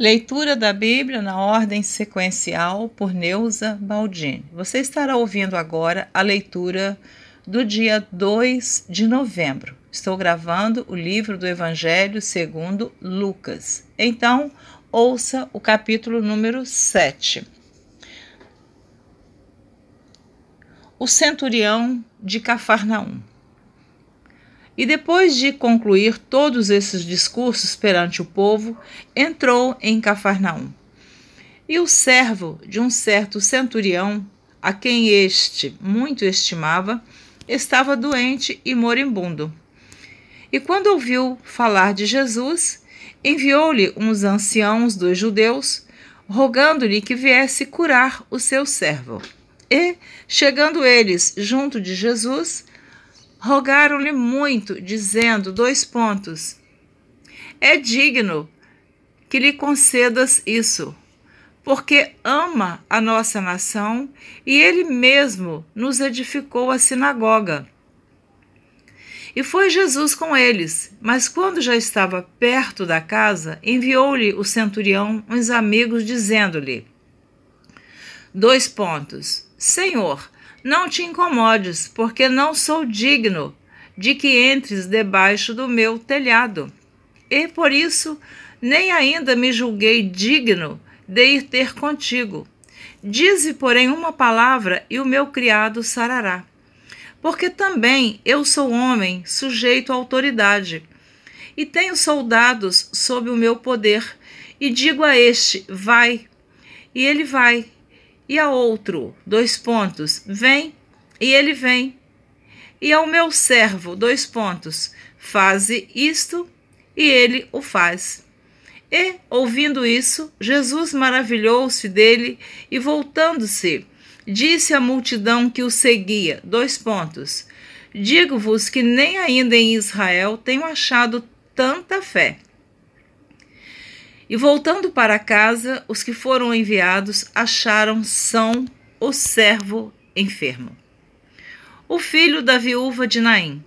Leitura da Bíblia na ordem sequencial por Neuza Baldini. Você estará ouvindo agora a leitura do dia 2 de novembro. Estou gravando o livro do Evangelho segundo Lucas. Então, ouça o capítulo número 7. O centurião de Cafarnaum. E depois de concluir todos esses discursos perante o povo, entrou em Cafarnaum. E o servo de um certo centurião, a quem este muito estimava, estava doente e moribundo. E quando ouviu falar de Jesus, enviou-lhe uns anciãos dos judeus, rogando-lhe que viesse curar o seu servo. E, chegando eles junto de Jesus, rogaram-lhe muito, dizendo: dois pontos. É digno que lhe concedas isso, porque ama a nossa nação e ele mesmo nos edificou a sinagoga. E foi Jesus com eles, mas quando já estava perto da casa, enviou-lhe o centurião uns amigos, dizendo-lhe: Dois pontos. Senhor, não te incomodes, porque não sou digno de que entres debaixo do meu telhado. E por isso nem ainda me julguei digno de ir ter contigo. Dize, porém, uma palavra, e o meu criado sarará. Porque também eu sou homem, sujeito à autoridade, e tenho soldados sob o meu poder, e digo a este: vai, e ele vai, e a outro, dois pontos, vem e ele vem. E ao meu servo, dois pontos, faze isto e ele o faz. E, ouvindo isso, Jesus maravilhou-se dele e, voltando-se, disse à multidão que o seguia: dois pontos. Digo-vos que nem ainda em Israel tenho achado tanta fé. E voltando para casa, os que foram enviados acharam São, o servo, enfermo. O filho da viúva de Naim.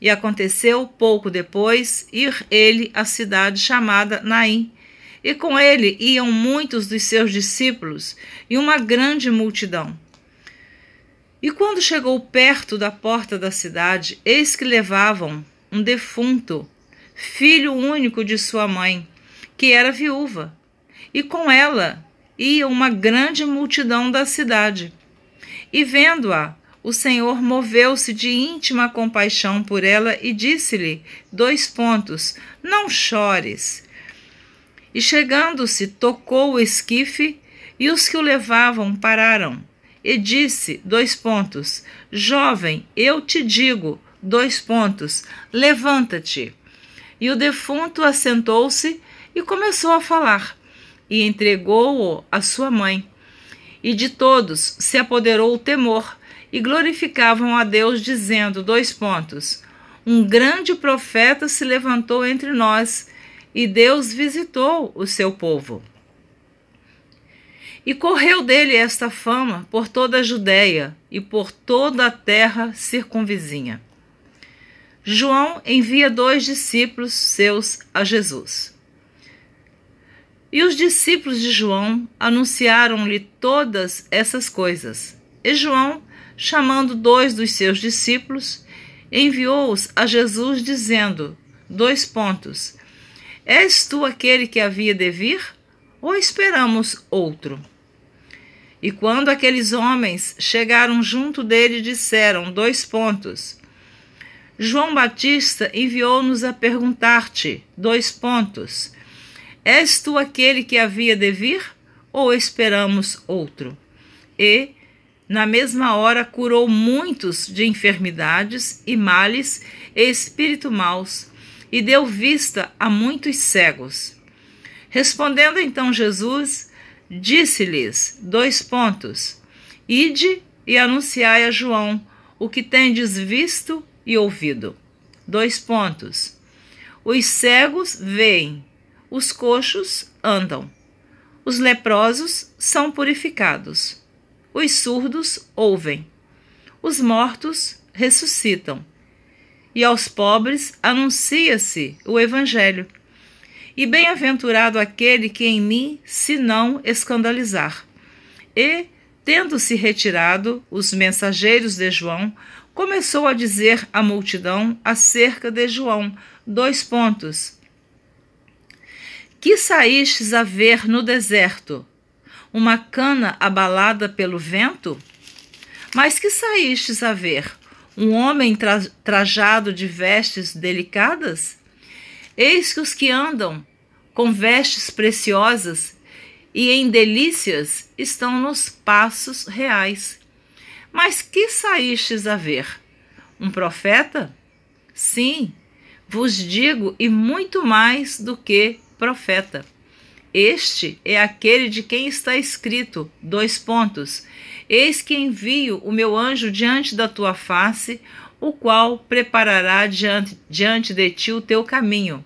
E aconteceu, pouco depois, ir ele à cidade chamada Naim, e com ele iam muitos dos seus discípulos e uma grande multidão. E quando chegou perto da porta da cidade, eis que levavam um defunto, filho único de sua mãe, que era viúva, e com ela ia uma grande multidão da cidade. E vendo-a, o Senhor moveu-se de íntima compaixão por ela e disse-lhe: Dois pontos, não chores. E chegando-se, tocou o esquife, e os que o levavam pararam. E disse: Dois pontos, jovem, eu te digo: dois pontos, levanta-te. E o defunto assentou-se e começou a falar, e entregou-o à sua mãe. E de todos se apoderou o temor, e glorificavam a Deus, dizendo: dois pontos. Um grande profeta se levantou entre nós, e Deus visitou o seu povo. E correu dele esta fama por toda a Judéia e por toda a terra circunvizinha. João envia dois discípulos seus a Jesus. E os discípulos de João anunciaram-lhe todas essas coisas. E João, chamando dois dos seus discípulos, enviou-os a Jesus, dizendo: Dois pontos. És tu aquele que havia de vir? Ou esperamos outro? E quando aqueles homens chegaram junto dele, disseram: Dois pontos. João Batista enviou-nos a perguntar-te: Dois pontos. És tu aquele que havia de vir? Ou esperamos outro? E, na mesma hora, curou muitos de enfermidades e males e espírito maus, e deu vista a muitos cegos. Respondendo então Jesus, disse-lhes: dois pontos. Ide e anunciai a João o que tendes visto e ouvido. Dois pontos. Os cegos veem, os coxos andam, os leprosos são purificados, os surdos ouvem, os mortos ressuscitam, e aos pobres anuncia-se o Evangelho. E bem-aventurado aquele que em mim se não escandalizar. E, tendo-se retirado, os mensageiros de João começou a dizer à multidão acerca de João: dois pontos. Que saístes a ver no deserto? Uma cana abalada pelo vento? Mas que saístes a ver? Um homem tra trajado de vestes delicadas? Eis que os que andam com vestes preciosas e em delícias estão nos passos reais. Mas que saístes a ver? Um profeta? Sim, vos digo, e muito mais do que profeta. Este é aquele de quem está escrito: dois pontos. Eis que envio o meu anjo diante da tua face, o qual preparará diante, diante de ti o teu caminho.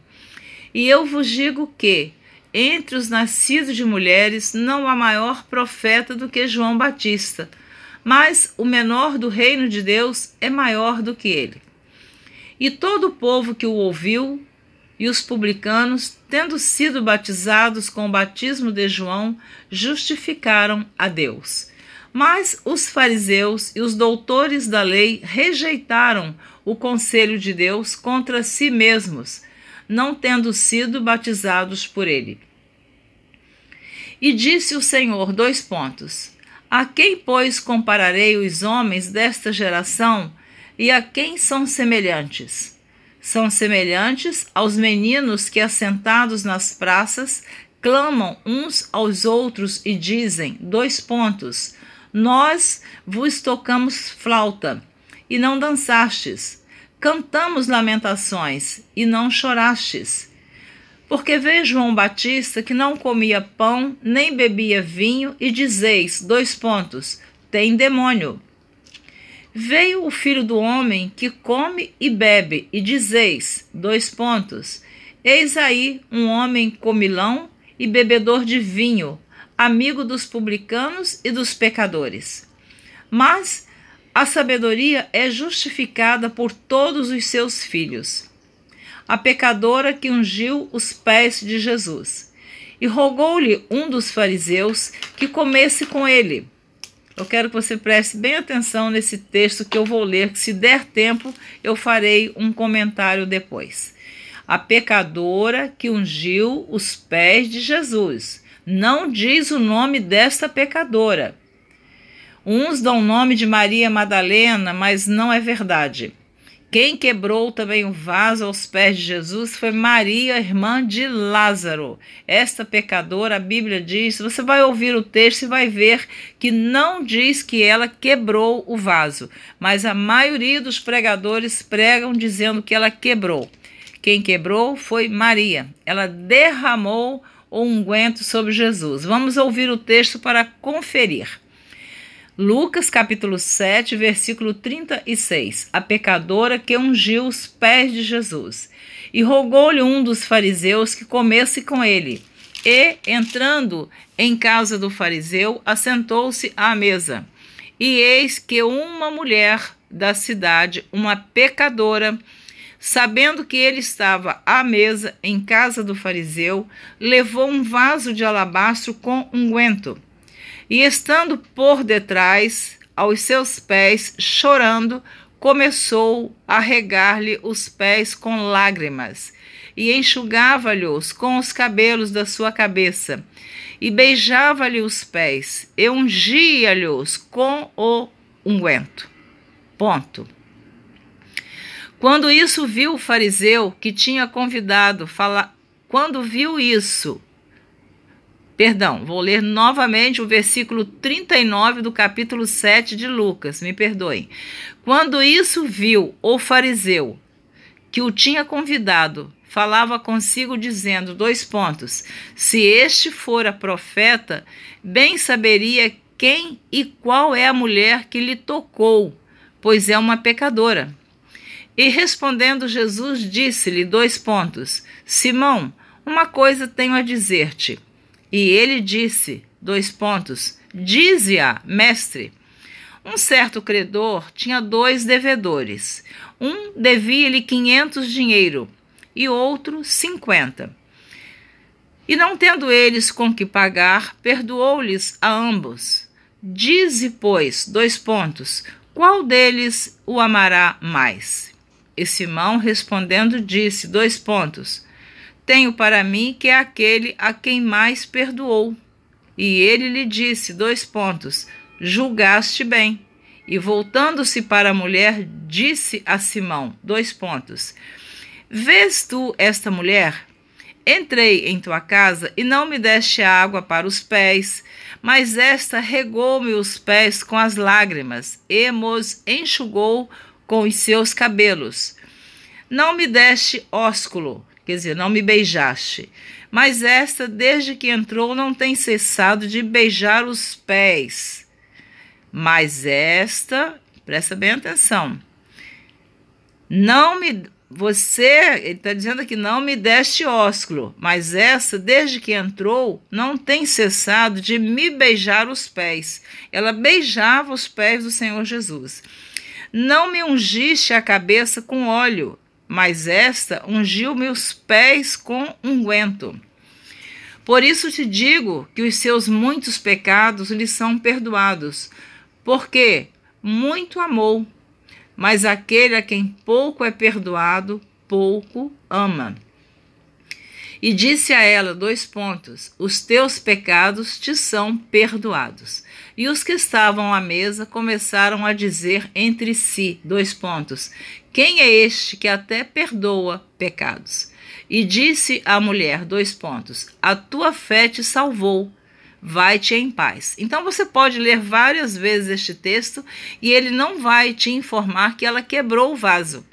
E eu vos digo que, entre os nascidos de mulheres, não há maior profeta do que João Batista, mas o menor do reino de Deus é maior do que ele. E todo o povo que o ouviu e os publicanos, tendo sido batizados com o batismo de João, justificaram a Deus. Mas os fariseus e os doutores da lei rejeitaram o conselho de Deus contra si mesmos, não tendo sido batizados por ele. E disse o Senhor: dois pontos. A quem, pois, compararei os homens desta geração e a quem são semelhantes? São semelhantes aos meninos que, assentados nas praças, clamam uns aos outros e dizem: dois pontos, nós vos tocamos flauta e não dançastes, cantamos lamentações e não chorastes. Porque veio João Batista que não comia pão nem bebia vinho e dizeis: dois pontos, tem demônio. Veio o filho do homem que come e bebe, e dizeis: dois pontos. Eis aí um homem comilão e bebedor de vinho, amigo dos publicanos e dos pecadores. Mas a sabedoria é justificada por todos os seus filhos. A pecadora que ungiu os pés de Jesus. E rogou-lhe um dos fariseus que comesse com ele. Eu quero que você preste bem atenção nesse texto que eu vou ler, que se der tempo, eu farei um comentário depois. A pecadora que ungiu os pés de Jesus. Não diz o nome desta pecadora. Uns dão o nome de Maria Madalena, mas não é verdade. Quem quebrou também o vaso aos pés de Jesus foi Maria, irmã de Lázaro. Esta pecadora, a Bíblia diz, você vai ouvir o texto e vai ver que não diz que ela quebrou o vaso, mas a maioria dos pregadores pregam dizendo que ela quebrou. Quem quebrou foi Maria. Ela derramou o unguento sobre Jesus. Vamos ouvir o texto para conferir. Lucas capítulo 7, versículo 36. A pecadora que ungiu os pés de Jesus. E rogou-lhe um dos fariseus que comesse com ele. E, entrando em casa do fariseu, assentou-se à mesa. E eis que uma mulher da cidade, uma pecadora, sabendo que ele estava à mesa em casa do fariseu, levou um vaso de alabastro com unguento. Um e estando por detrás, aos seus pés, chorando, começou a regar-lhe os pés com lágrimas e enxugava-lhe-os com os cabelos da sua cabeça e beijava-lhe os pés e ungia-lhe-os com o unguento. Ponto. Quando isso viu o fariseu que tinha convidado, fala... quando viu isso, Perdão, vou ler novamente o versículo 39 do capítulo 7 de Lucas, me perdoem. Quando isso viu o fariseu que o tinha convidado, falava consigo dizendo, dois pontos, se este fora profeta, bem saberia quem e qual é a mulher que lhe tocou, pois é uma pecadora. E respondendo Jesus, disse-lhe dois pontos: Simão, uma coisa tenho a dizer-te. E ele disse, dois pontos, dize-a, mestre. Um certo credor tinha dois devedores. Um devia-lhe quinhentos dinheiro e outro cinquenta. E não tendo eles com que pagar, perdoou-lhes a ambos. Dize, pois, dois pontos, qual deles o amará mais? E Simão respondendo disse, dois pontos, tenho para mim que é aquele a quem mais perdoou. E ele lhe disse: dois pontos, julgaste bem. E voltando-se para a mulher, disse a Simão: dois pontos, vês tu esta mulher? Entrei em tua casa e não me deste água para os pés, mas esta regou-me os pés com as lágrimas e os enxugou com os seus cabelos. Não me deste ósculo, quer dizer, não me beijaste. Mas esta, desde que entrou, não tem cessado de beijar os pés. Mas esta, presta bem atenção, não me. Você, ele está dizendo que não me deste ósculo, mas essa, desde que entrou, não tem cessado de me beijar os pés. Ela beijava os pés do Senhor Jesus. Não me ungiste a cabeça com óleo, mas esta ungiu meus pés com unguento. Por isso te digo que os seus muitos pecados lhe são perdoados, porque muito amou. Mas aquele a quem pouco é perdoado, pouco ama. E disse a ela dois pontos: Os teus pecados te são perdoados. E os que estavam à mesa começaram a dizer entre si dois pontos: quem é este que até perdoa pecados? E disse à mulher: dois pontos, a tua fé te salvou. Vai-te em paz. Então você pode ler várias vezes este texto e ele não vai te informar que ela quebrou o vaso.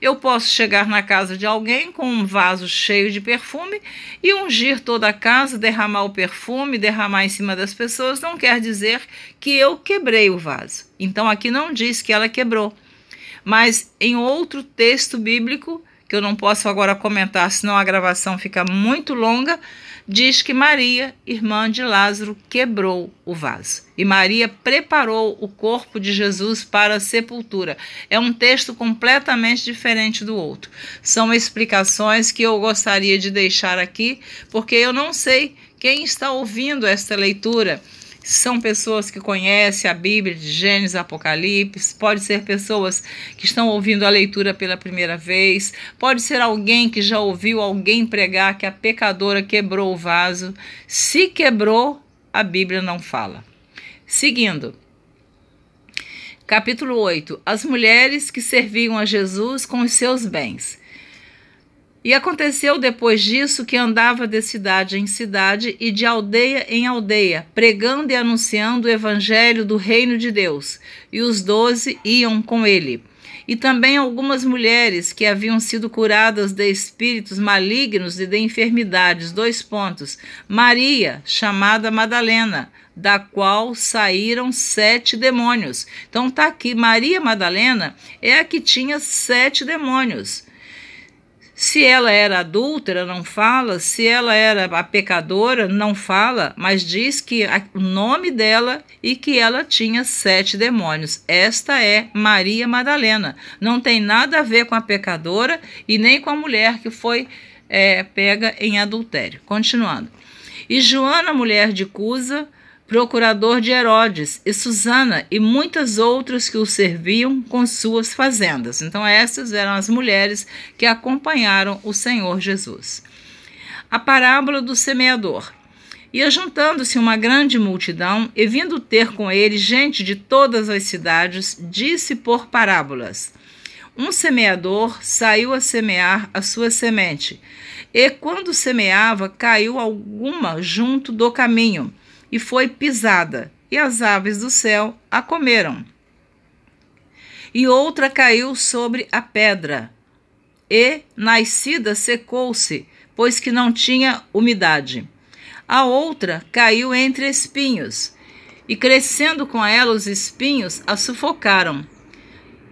Eu posso chegar na casa de alguém com um vaso cheio de perfume e ungir toda a casa, derramar o perfume, derramar em cima das pessoas, não quer dizer que eu quebrei o vaso. Então aqui não diz que ela quebrou mas em outro texto bíblico, que eu não posso agora comentar, senão a gravação fica muito longa, diz que Maria, irmã de Lázaro, quebrou o vaso. E Maria preparou o corpo de Jesus para a sepultura. É um texto completamente diferente do outro. São explicações que eu gostaria de deixar aqui, porque eu não sei quem está ouvindo esta leitura são pessoas que conhecem a Bíblia de Gênesis, Apocalipse, pode ser pessoas que estão ouvindo a leitura pela primeira vez, pode ser alguém que já ouviu alguém pregar que a pecadora quebrou o vaso. Se quebrou, a Bíblia não fala. Seguindo. Capítulo 8: As mulheres que serviam a Jesus com os seus bens. E aconteceu depois disso que andava de cidade em cidade e de aldeia em aldeia, pregando e anunciando o evangelho do reino de Deus, e os doze iam com ele. E também algumas mulheres que haviam sido curadas de espíritos malignos e de enfermidades. Dois pontos. Maria, chamada Madalena, da qual saíram sete demônios. Então está aqui, Maria Madalena é a que tinha sete demônios. Se ela era adúltera, não fala. Se ela era a pecadora, não fala, mas diz que o nome dela e que ela tinha sete demônios. Esta é Maria Madalena. Não tem nada a ver com a pecadora e nem com a mulher que foi é, pega em adultério. Continuando. E Joana, mulher de Cusa, procurador de Herodes, e Susana e muitas outras que o serviam com suas fazendas. Então, essas eram as mulheres que acompanharam o Senhor Jesus. A parábola do semeador. E ajuntando-se uma grande multidão, e vindo ter com ele gente de todas as cidades, disse por parábolas: Um semeador saiu a semear a sua semente, e quando semeava, caiu alguma junto do caminho e foi pisada, e as aves do céu a comeram. E outra caiu sobre a pedra, e, nascida, secou-se, pois que não tinha umidade. A outra caiu entre espinhos, e crescendo com ela os espinhos, a sufocaram.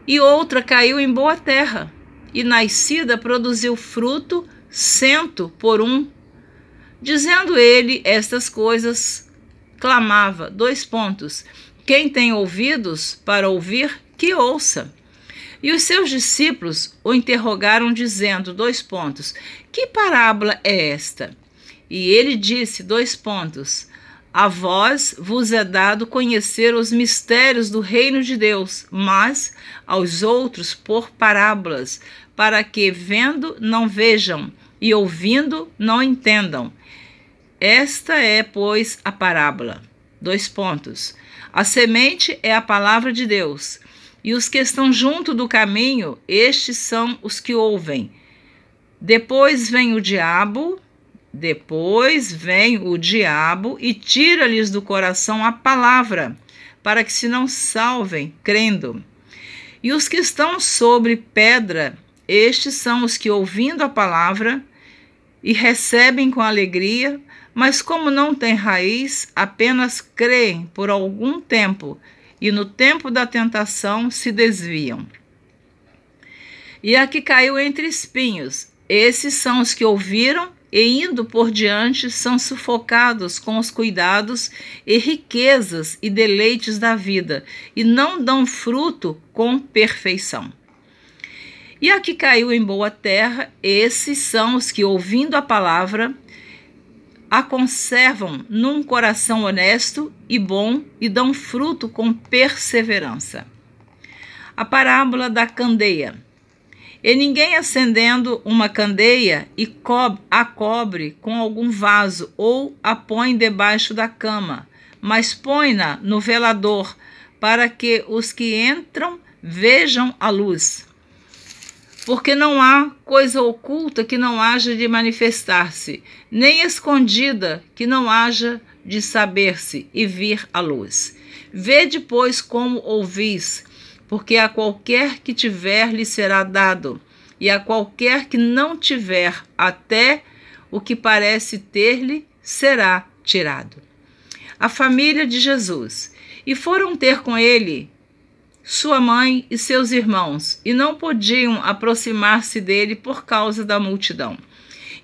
E outra caiu em boa terra, e nascida produziu fruto, cento por um. Dizendo ele estas coisas, clamava, dois pontos, quem tem ouvidos para ouvir, que ouça. E os seus discípulos o interrogaram, dizendo: dois pontos, que parábola é esta? E ele disse: dois pontos, a vós vos é dado conhecer os mistérios do reino de Deus, mas aos outros por parábolas, para que vendo não vejam e ouvindo não entendam. Esta é, pois, a parábola. Dois pontos. A semente é a palavra de Deus, e os que estão junto do caminho, estes são os que ouvem. Depois vem o diabo, depois vem o diabo e tira-lhes do coração a palavra, para que se não salvem crendo. E os que estão sobre pedra, estes são os que ouvindo a palavra e recebem com alegria, mas como não tem raiz, apenas creem por algum tempo e no tempo da tentação se desviam. E a que caiu entre espinhos, esses são os que ouviram e indo por diante são sufocados com os cuidados e riquezas e deleites da vida e não dão fruto com perfeição. E a que caiu em boa terra, esses são os que, ouvindo a palavra, a conservam num coração honesto e bom e dão fruto com perseverança. A parábola da candeia. E ninguém acendendo uma candeia e co a cobre com algum vaso ou a põe debaixo da cama, mas põe-na no velador, para que os que entram vejam a luz porque não há coisa oculta que não haja de manifestar-se, nem escondida que não haja de saber-se e vir à luz. Vede, pois, como ouvis, porque a qualquer que tiver lhe será dado, e a qualquer que não tiver, até o que parece ter-lhe será tirado. A família de Jesus. E foram ter com ele sua mãe e seus irmãos, e não podiam aproximar-se dele por causa da multidão.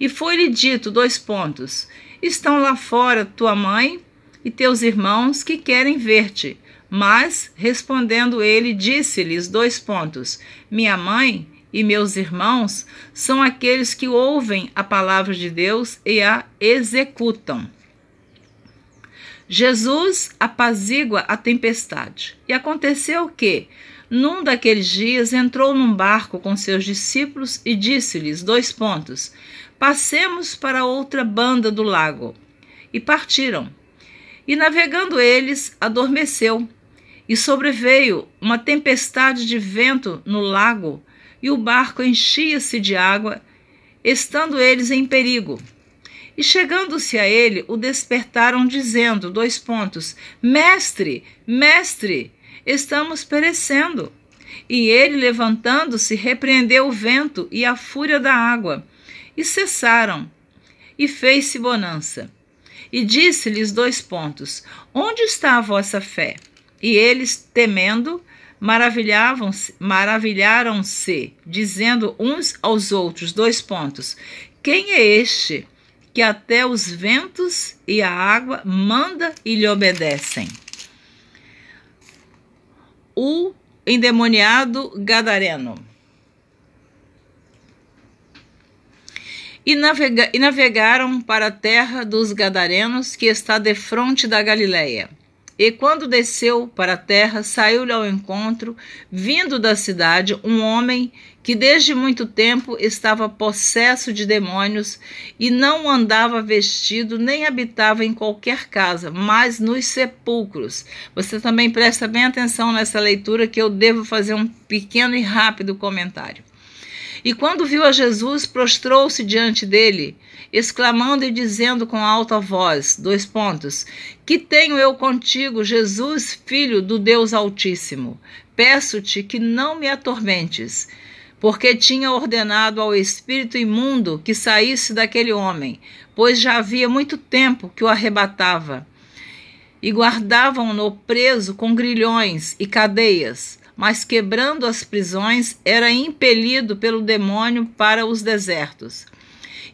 E foi-lhe dito dois pontos: Estão lá fora tua mãe e teus irmãos que querem ver-te. Mas, respondendo ele, disse-lhes dois pontos: Minha mãe e meus irmãos são aqueles que ouvem a palavra de Deus e a executam. Jesus apazigua a tempestade. E aconteceu que, num daqueles dias, entrou num barco com seus discípulos e disse-lhes: dois pontos: Passemos para outra banda do lago. E partiram. E navegando eles, adormeceu. E sobreveio uma tempestade de vento no lago, e o barco enchia-se de água, estando eles em perigo. E chegando-se a ele, o despertaram, dizendo: dois pontos, Mestre, mestre, estamos perecendo. E ele, levantando-se, repreendeu o vento e a fúria da água, e cessaram, e fez-se bonança. E disse-lhes dois pontos: Onde está a vossa fé? E eles, temendo, maravilhavam-se, maravilharam-se, dizendo uns aos outros: dois pontos. Quem é este que até os ventos e a água manda e lhe obedecem. O endemoniado gadareno. E, navega e, navegaram para a terra dos gadarenos, que está defronte da Galiléia. E quando desceu para a terra, saiu-lhe ao encontro, vindo da cidade, um homem que desde muito tempo estava possesso de demônios e não andava vestido nem habitava em qualquer casa, mas nos sepulcros. Você também presta bem atenção nessa leitura que eu devo fazer um pequeno e rápido comentário. E quando viu a Jesus, prostrou-se diante dele, exclamando e dizendo com alta voz, dois pontos: Que tenho eu contigo, Jesus, filho do Deus Altíssimo? Peço-te que não me atormentes porque tinha ordenado ao espírito imundo que saísse daquele homem, pois já havia muito tempo que o arrebatava. E guardavam-no preso com grilhões e cadeias, mas quebrando as prisões, era impelido pelo demônio para os desertos.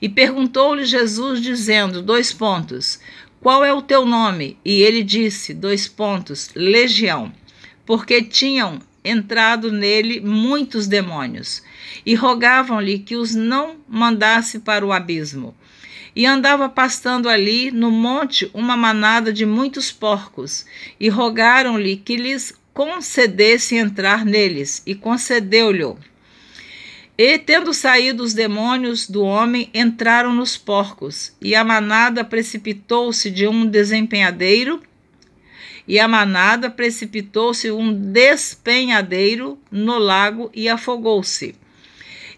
E perguntou-lhe Jesus, dizendo: Dois pontos. Qual é o teu nome? E ele disse: Dois pontos, Legião, porque tinham entrado nele muitos demônios, e rogavam-lhe que os não mandasse para o abismo. E andava pastando ali no monte uma manada de muitos porcos, e rogaram-lhe que lhes concedesse entrar neles, e concedeu-lhe. E, tendo saído os demônios do homem, entraram nos porcos, e a manada precipitou-se de um desempenhadeiro e a manada precipitou-se um despenhadeiro no lago e afogou-se.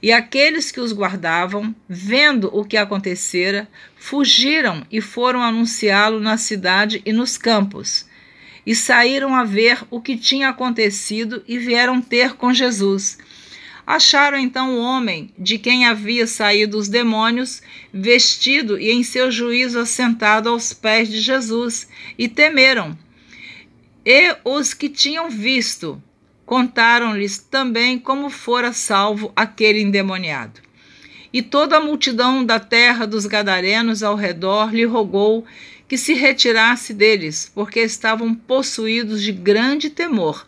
E aqueles que os guardavam, vendo o que acontecera, fugiram e foram anunciá-lo na cidade e nos campos. E saíram a ver o que tinha acontecido e vieram ter com Jesus. Acharam então o homem de quem havia saído os demônios, vestido e em seu juízo assentado aos pés de Jesus, e temeram. E os que tinham visto contaram-lhes também como fora salvo aquele endemoniado. E toda a multidão da terra dos gadarenos ao redor lhe rogou que se retirasse deles, porque estavam possuídos de grande temor.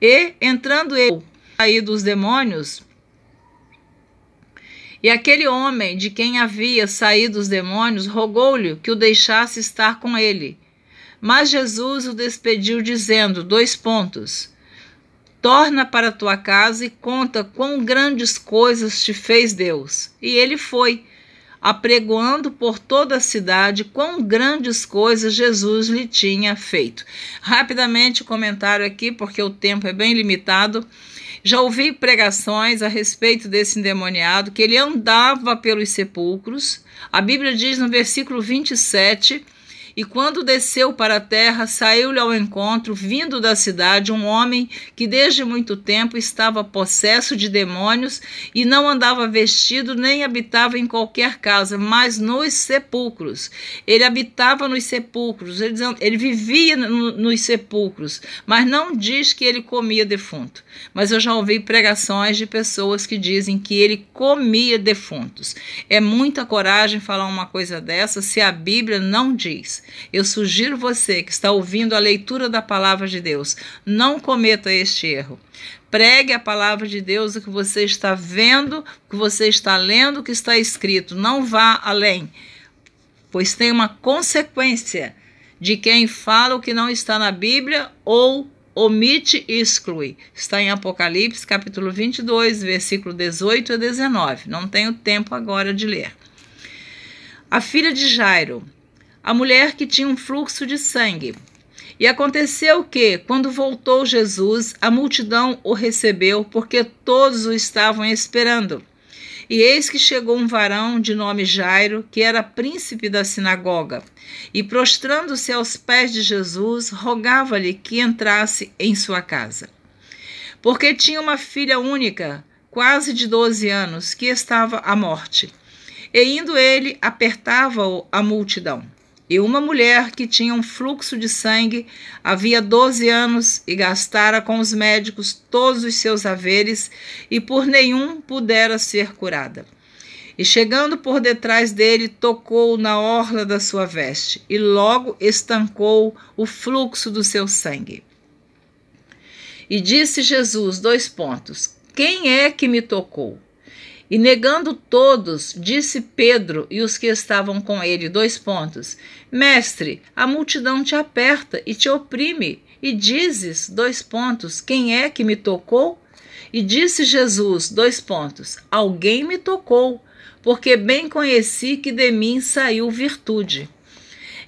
E, entrando ele, saí dos demônios, e aquele homem de quem havia saído os demônios rogou-lhe que o deixasse estar com ele. Mas Jesus o despediu, dizendo: dois pontos. Torna para tua casa e conta quão grandes coisas te fez Deus. E ele foi, apregoando por toda a cidade quão grandes coisas Jesus lhe tinha feito. Rapidamente comentário aqui, porque o tempo é bem limitado. Já ouvi pregações a respeito desse endemoniado, que ele andava pelos sepulcros. A Bíblia diz no versículo 27 e quando desceu para a terra, saiu-lhe ao encontro, vindo da cidade, um homem que desde muito tempo estava possesso de demônios e não andava vestido nem habitava em qualquer casa, mas nos sepulcros. Ele habitava nos sepulcros, ele, ele vivia no, nos sepulcros, mas não diz que ele comia defunto. Mas eu já ouvi pregações de pessoas que dizem que ele comia defuntos. É muita coragem falar uma coisa dessa se a Bíblia não diz. Eu sugiro você que está ouvindo a leitura da palavra de Deus, não cometa este erro. Pregue a palavra de Deus, o que você está vendo, o que você está lendo, o que está escrito. Não vá além, pois tem uma consequência de quem fala o que não está na Bíblia ou omite e exclui. Está em Apocalipse, capítulo 22, versículo 18 a 19. Não tenho tempo agora de ler. A filha de Jairo a mulher que tinha um fluxo de sangue. E aconteceu que, quando voltou Jesus, a multidão o recebeu, porque todos o estavam esperando. E eis que chegou um varão de nome Jairo, que era príncipe da sinagoga, e prostrando-se aos pés de Jesus, rogava-lhe que entrasse em sua casa. Porque tinha uma filha única, quase de doze anos, que estava à morte. E indo ele, apertava-o a multidão e uma mulher que tinha um fluxo de sangue havia 12 anos e gastara com os médicos todos os seus haveres e por nenhum pudera ser curada. E chegando por detrás dele, tocou na orla da sua veste e logo estancou o fluxo do seu sangue. E disse Jesus: dois pontos: Quem é que me tocou? E negando todos, disse Pedro e os que estavam com ele, dois pontos: Mestre, a multidão te aperta e te oprime, e dizes, dois pontos: Quem é que me tocou? E disse Jesus, dois pontos: Alguém me tocou, porque bem conheci que de mim saiu virtude.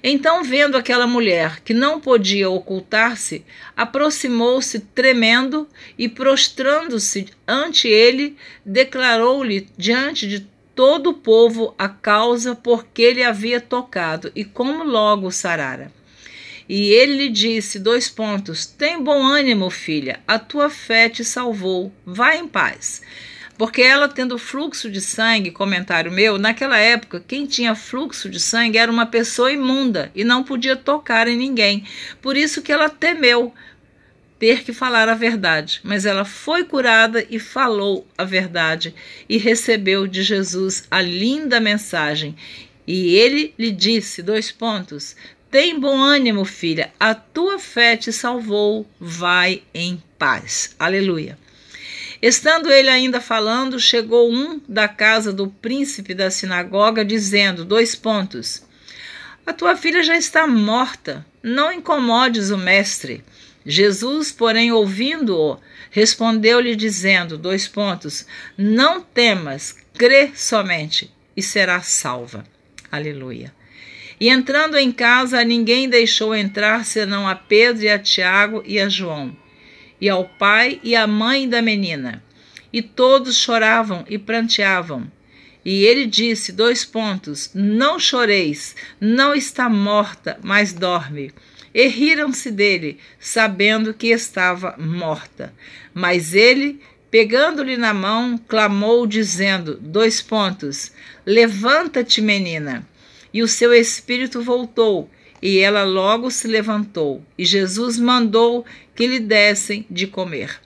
Então, vendo aquela mulher que não podia ocultar-se, aproximou-se tremendo e, prostrando-se ante ele, declarou-lhe diante de todo o povo a causa por que ele havia tocado e como logo sarara. E ele lhe disse: dois pontos: Tem bom ânimo, filha, a tua fé te salvou, vá em paz. Porque ela tendo fluxo de sangue, comentário meu, naquela época, quem tinha fluxo de sangue era uma pessoa imunda e não podia tocar em ninguém. Por isso que ela temeu ter que falar a verdade. Mas ela foi curada e falou a verdade e recebeu de Jesus a linda mensagem. E ele lhe disse: dois pontos. Tem bom ânimo, filha, a tua fé te salvou, vai em paz. Aleluia. Estando ele ainda falando, chegou um da casa do príncipe da sinagoga, dizendo: dois pontos. A tua filha já está morta, não incomodes o mestre. Jesus, porém, ouvindo-o, respondeu-lhe dizendo: dois pontos, não temas, crê somente e será salva. Aleluia. E entrando em casa, ninguém deixou entrar senão a Pedro e a Tiago e a João e ao pai e à mãe da menina. E todos choravam e pranteavam. E ele disse: dois pontos: Não choreis, não está morta, mas dorme. E riram-se dele, sabendo que estava morta. Mas ele, pegando-lhe na mão, clamou, dizendo: Dois pontos: Levanta-te, menina. E o seu espírito voltou e ela logo se levantou, e Jesus mandou que lhe dessem de comer.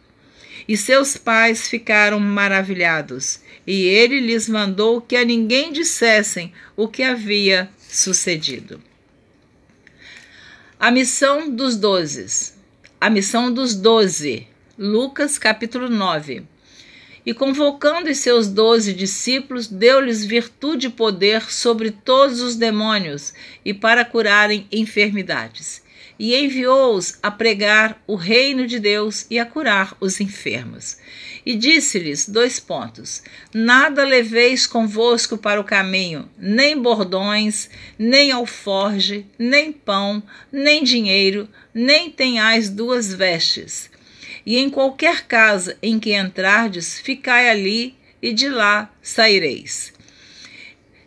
E seus pais ficaram maravilhados, e ele lhes mandou que a ninguém dissessem o que havia sucedido. A missão dos doze. A missão dos doze. Lucas capítulo 9 e, convocando os seus doze discípulos, deu-lhes virtude e poder sobre todos os demônios e para curarem enfermidades. E enviou-os a pregar o reino de Deus e a curar os enfermos. E disse-lhes: dois pontos: Nada leveis convosco para o caminho, nem bordões, nem alforge, nem pão, nem dinheiro, nem tenhais duas vestes e em qualquer casa em que entrardes, ficai ali, e de lá saireis.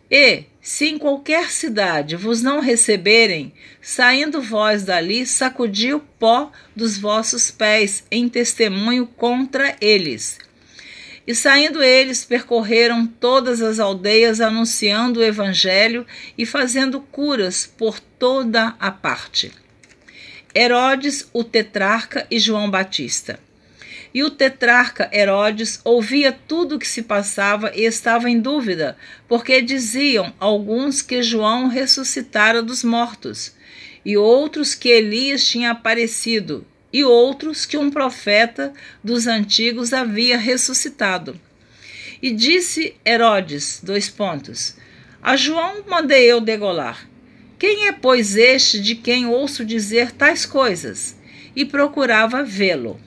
E, se em qualquer cidade vos não receberem, saindo vós dali, sacudi o pó dos vossos pés em testemunho contra eles. E saindo eles, percorreram todas as aldeias, anunciando o Evangelho e fazendo curas por toda a parte. Herodes, o tetrarca e João Batista. E o tetrarca Herodes ouvia tudo o que se passava e estava em dúvida, porque diziam alguns que João ressuscitara dos mortos, e outros que Elias tinha aparecido, e outros que um profeta dos antigos havia ressuscitado. E disse Herodes, dois pontos, a João mandei eu degolar. Quem é, pois, este de quem ouço dizer tais coisas? E procurava vê-lo.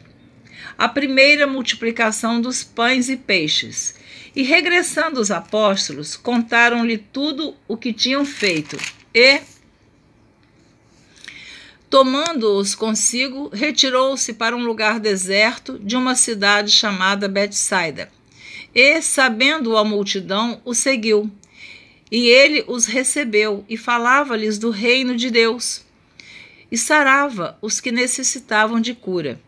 A primeira multiplicação dos pães e peixes. E regressando os apóstolos, contaram-lhe tudo o que tinham feito. E, tomando-os consigo, retirou-se para um lugar deserto de uma cidade chamada Betsaida. E, sabendo a multidão, o seguiu. E ele os recebeu e falava-lhes do reino de Deus e sarava os que necessitavam de cura.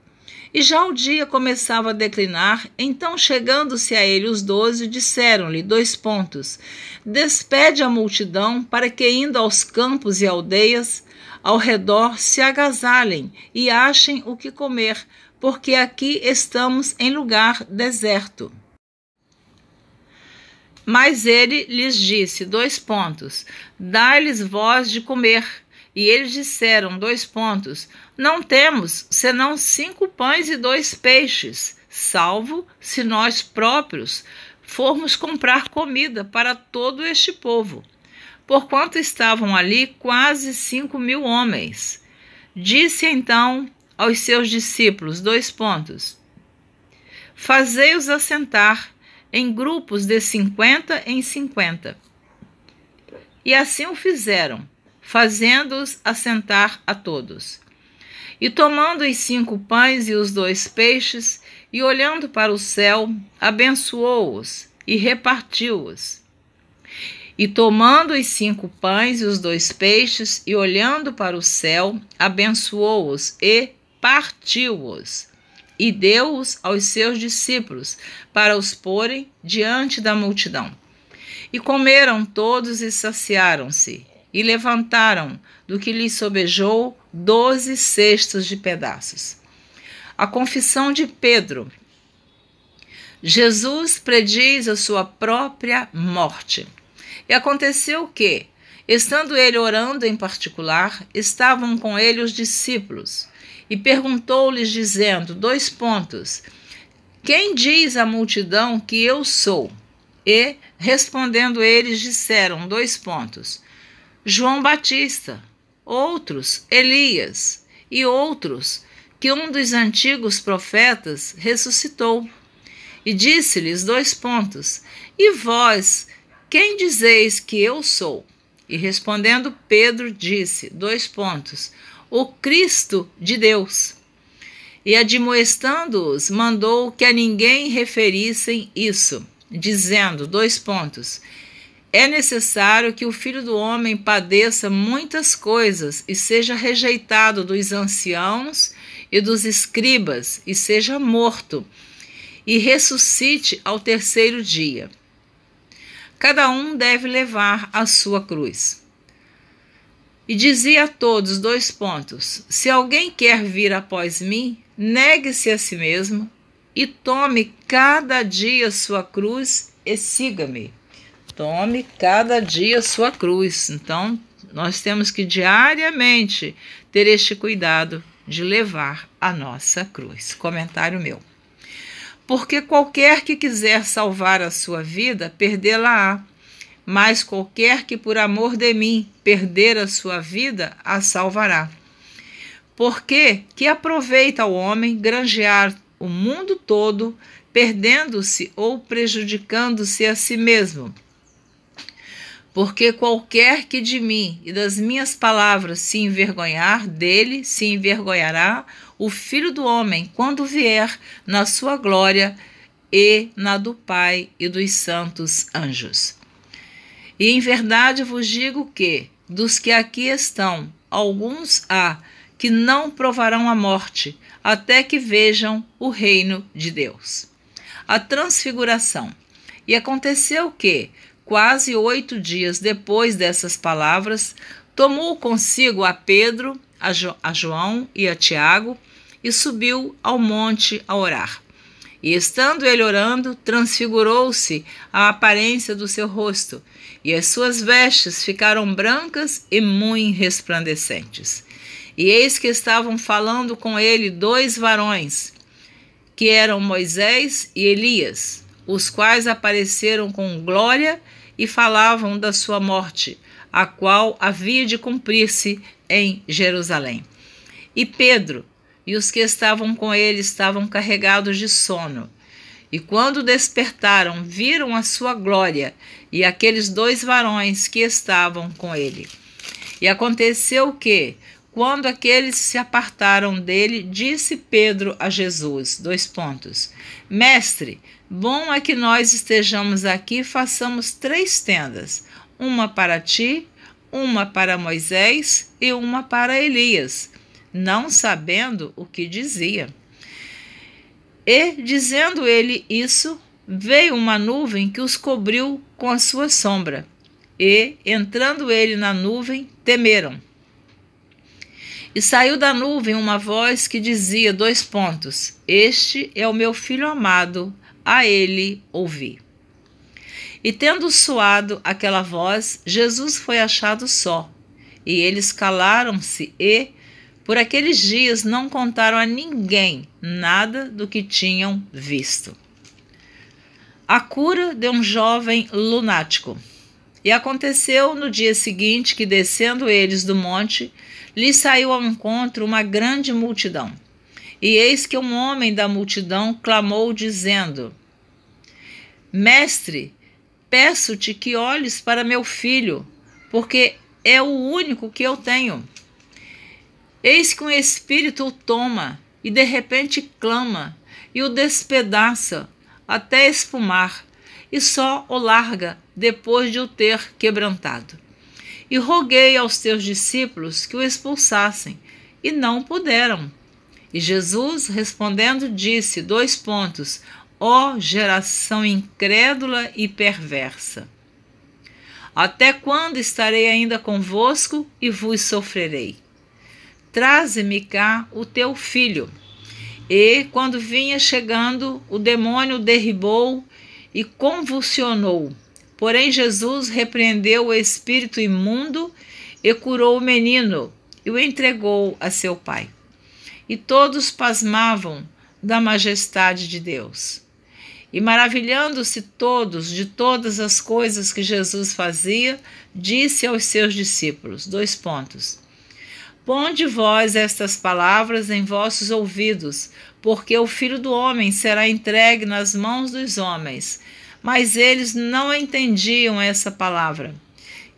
E já o dia começava a declinar, então chegando-se a ele os doze, disseram-lhe dois pontos: Despede a multidão, para que, indo aos campos e aldeias, ao redor se agasalhem e achem o que comer, porque aqui estamos em lugar deserto. Mas ele lhes disse: dois pontos, dá-lhes voz de comer. E eles disseram: dois pontos, não temos senão cinco pães e dois peixes, salvo se nós próprios formos comprar comida para todo este povo. Porquanto estavam ali quase cinco mil homens. Disse então aos seus discípulos: dois pontos, fazei-os assentar em grupos de 50 em 50. E assim o fizeram, fazendo-os assentar a todos. E tomando os cinco pães e os dois peixes, e olhando para o céu, abençoou-os e repartiu-os. E tomando os cinco pães e os dois peixes, e olhando para o céu, abençoou-os e partiu-os e deu-os aos seus discípulos para os porem diante da multidão. E comeram todos e saciaram-se, e levantaram do que lhes sobejou doze cestos de pedaços. A confissão de Pedro. Jesus prediz a sua própria morte. E aconteceu que, estando ele orando em particular, estavam com ele os discípulos e perguntou-lhes, dizendo: Dois pontos. Quem diz a multidão que eu sou? E, respondendo eles, disseram: Dois pontos. João Batista, outros, Elias, e outros, que um dos antigos profetas ressuscitou. E disse-lhes dois pontos: E vós, quem dizeis que eu sou? E respondendo Pedro, disse: Dois pontos o Cristo de Deus. E admoestando-os, mandou que a ninguém referissem isso, dizendo: dois pontos. É necessário que o filho do homem padeça muitas coisas e seja rejeitado dos anciãos e dos escribas, e seja morto, e ressuscite ao terceiro dia. Cada um deve levar a sua cruz. E dizia a todos: dois pontos. Se alguém quer vir após mim, negue-se a si mesmo e tome cada dia sua cruz e siga-me. Tome cada dia sua cruz. Então, nós temos que diariamente ter este cuidado de levar a nossa cruz. Comentário meu. Porque qualquer que quiser salvar a sua vida, perdê-la-á mas qualquer que por amor de mim perder a sua vida, a salvará. Porque que aproveita o homem granjear o mundo todo, perdendo-se ou prejudicando-se a si mesmo? Porque qualquer que de mim e das minhas palavras se envergonhar, dele se envergonhará o filho do homem, quando vier na sua glória e na do Pai e dos santos anjos. E em verdade vos digo que, dos que aqui estão, alguns há que não provarão a morte, até que vejam o reino de Deus. A transfiguração. E aconteceu que, quase oito dias depois dessas palavras, tomou consigo a Pedro, a, jo a João e a Tiago e subiu ao monte a orar. E estando ele orando, transfigurou-se a aparência do seu rosto e as suas vestes ficaram brancas e muito resplandecentes. E eis que estavam falando com ele dois varões, que eram Moisés e Elias, os quais apareceram com glória e falavam da sua morte, a qual havia de cumprir-se em Jerusalém. E Pedro e os que estavam com ele estavam carregados de sono e quando despertaram, viram a sua glória e aqueles dois varões que estavam com ele. E aconteceu que, quando aqueles se apartaram dele, disse Pedro a Jesus: dois pontos. Mestre, bom é que nós estejamos aqui e façamos três tendas: uma para ti, uma para Moisés e uma para Elias, não sabendo o que dizia. E, dizendo ele isso, veio uma nuvem que os cobriu com a sua sombra. E, entrando ele na nuvem, temeram. E saiu da nuvem uma voz que dizia: Dois pontos. Este é o meu filho amado, a ele ouvi. E tendo soado aquela voz, Jesus foi achado só. E eles calaram-se e, por aqueles dias não contaram a ninguém nada do que tinham visto. A cura de um jovem lunático. E aconteceu no dia seguinte que, descendo eles do monte, lhes saiu ao encontro uma grande multidão. E eis que um homem da multidão clamou, dizendo: Mestre, peço-te que olhes para meu filho, porque é o único que eu tenho. Eis que um espírito o toma e de repente clama e o despedaça até esfumar e só o larga depois de o ter quebrantado. E roguei aos teus discípulos que o expulsassem e não puderam. E Jesus respondendo disse: dois pontos, ó geração incrédula e perversa. Até quando estarei ainda convosco e vos sofrerei? Traze-me cá o teu filho. E, quando vinha chegando, o demônio derribou e convulsionou. Porém, Jesus repreendeu o espírito imundo e curou o menino e o entregou a seu pai. E todos pasmavam da majestade de Deus. E maravilhando-se todos de todas as coisas que Jesus fazia, disse aos seus discípulos: dois pontos. Ponde vós estas palavras em vossos ouvidos, porque o filho do homem será entregue nas mãos dos homens. Mas eles não entendiam essa palavra,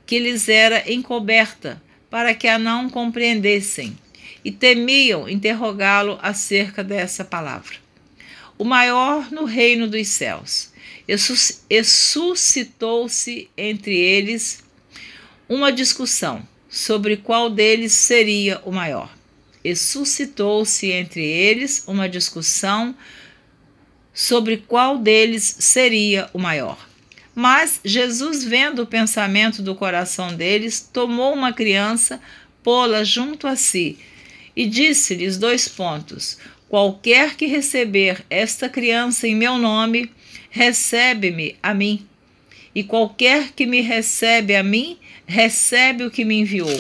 que lhes era encoberta, para que a não compreendessem, e temiam interrogá-lo acerca dessa palavra. O maior no reino dos céus. E suscitou-se entre eles uma discussão sobre qual deles seria o maior. E suscitou-se entre eles uma discussão sobre qual deles seria o maior. Mas Jesus, vendo o pensamento do coração deles, tomou uma criança, pô-la junto a si, e disse-lhes dois pontos: Qualquer que receber esta criança em meu nome, recebe-me a mim. E qualquer que me recebe a mim, recebe o que me enviou.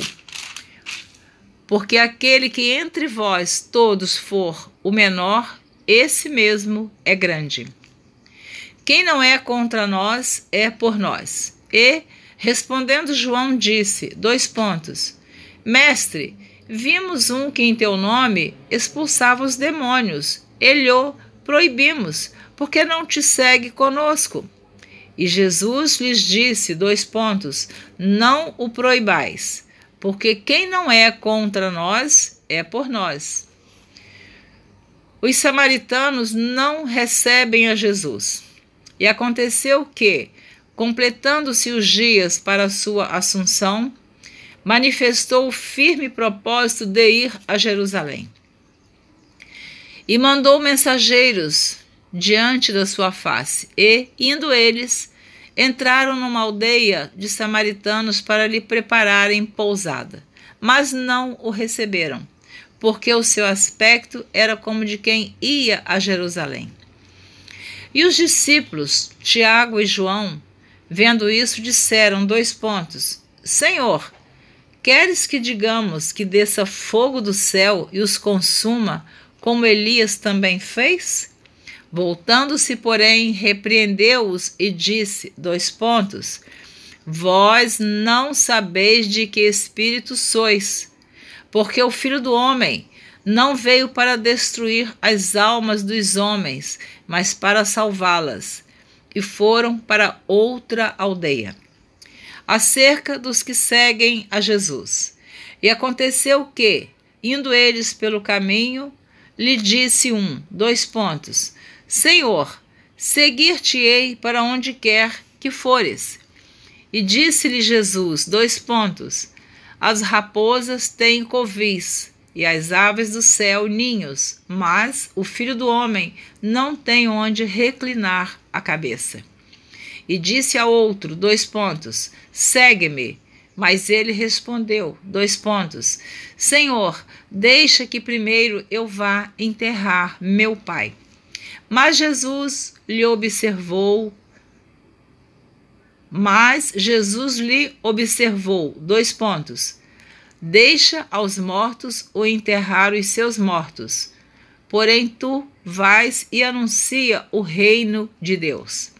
Porque aquele que entre vós todos for o menor, esse mesmo é grande. Quem não é contra nós é por nós. E, respondendo João, disse: Dois pontos. Mestre, vimos um que em teu nome expulsava os demônios. Ele o proibimos, porque não te segue conosco. E Jesus lhes disse, dois pontos, não o proibais, porque quem não é contra nós é por nós. Os samaritanos não recebem a Jesus. E aconteceu que, completando-se os dias para a sua assunção, manifestou o firme propósito de ir a Jerusalém. E mandou mensageiros diante da sua face. E, indo eles, entraram numa aldeia de samaritanos para lhe prepararem pousada. Mas não o receberam, porque o seu aspecto era como de quem ia a Jerusalém. E os discípulos, Tiago e João, vendo isso, disseram dois pontos: Senhor, queres que digamos que desça fogo do céu e os consuma, como Elias também fez? Voltando-se, porém, repreendeu-os e disse: dois pontos. Vós não sabeis de que espírito sois, porque o Filho do Homem não veio para destruir as almas dos homens, mas para salvá-las. E foram para outra aldeia. Acerca dos que seguem a Jesus. E aconteceu que, indo eles pelo caminho, lhe disse um, dois pontos: Senhor, seguir-te-ei para onde quer que fores. E disse-lhe Jesus, dois pontos, as raposas têm covis e as aves do céu ninhos, mas o filho do homem não tem onde reclinar a cabeça. E disse a outro, dois pontos, segue-me. Mas ele respondeu, dois pontos, Senhor, deixa que primeiro eu vá enterrar meu pai. Mas Jesus lhe observou. Mas Jesus lhe observou. Dois pontos. Deixa aos mortos o enterrar os seus mortos. Porém, tu vais e anuncia o reino de Deus.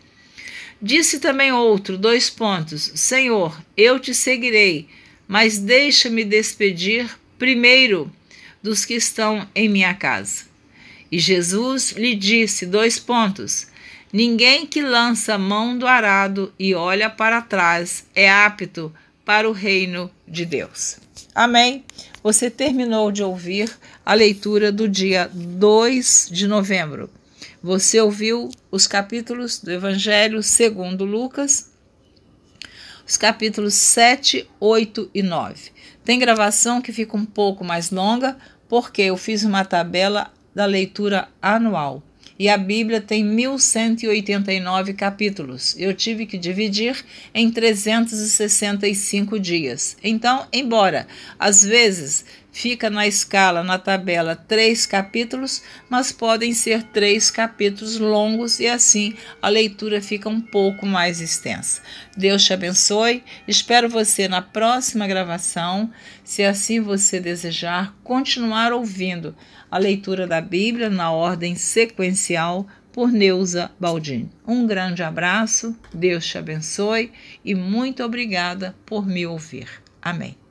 Disse também outro, dois pontos: Senhor, eu te seguirei, mas deixa-me despedir primeiro dos que estão em minha casa. E Jesus lhe disse: dois pontos. Ninguém que lança a mão do arado e olha para trás é apto para o reino de Deus. Amém? Você terminou de ouvir a leitura do dia 2 de novembro. Você ouviu os capítulos do Evangelho segundo Lucas, os capítulos 7, 8 e 9. Tem gravação que fica um pouco mais longa, porque eu fiz uma tabela da leitura anual. E a Bíblia tem 1189 capítulos. Eu tive que dividir em 365 dias. Então, embora às vezes fica na escala, na tabela, três capítulos, mas podem ser três capítulos longos e assim a leitura fica um pouco mais extensa. Deus te abençoe, espero você na próxima gravação, se assim você desejar, continuar ouvindo a leitura da Bíblia na ordem sequencial por Neuza Baldin. Um grande abraço, Deus te abençoe e muito obrigada por me ouvir. Amém.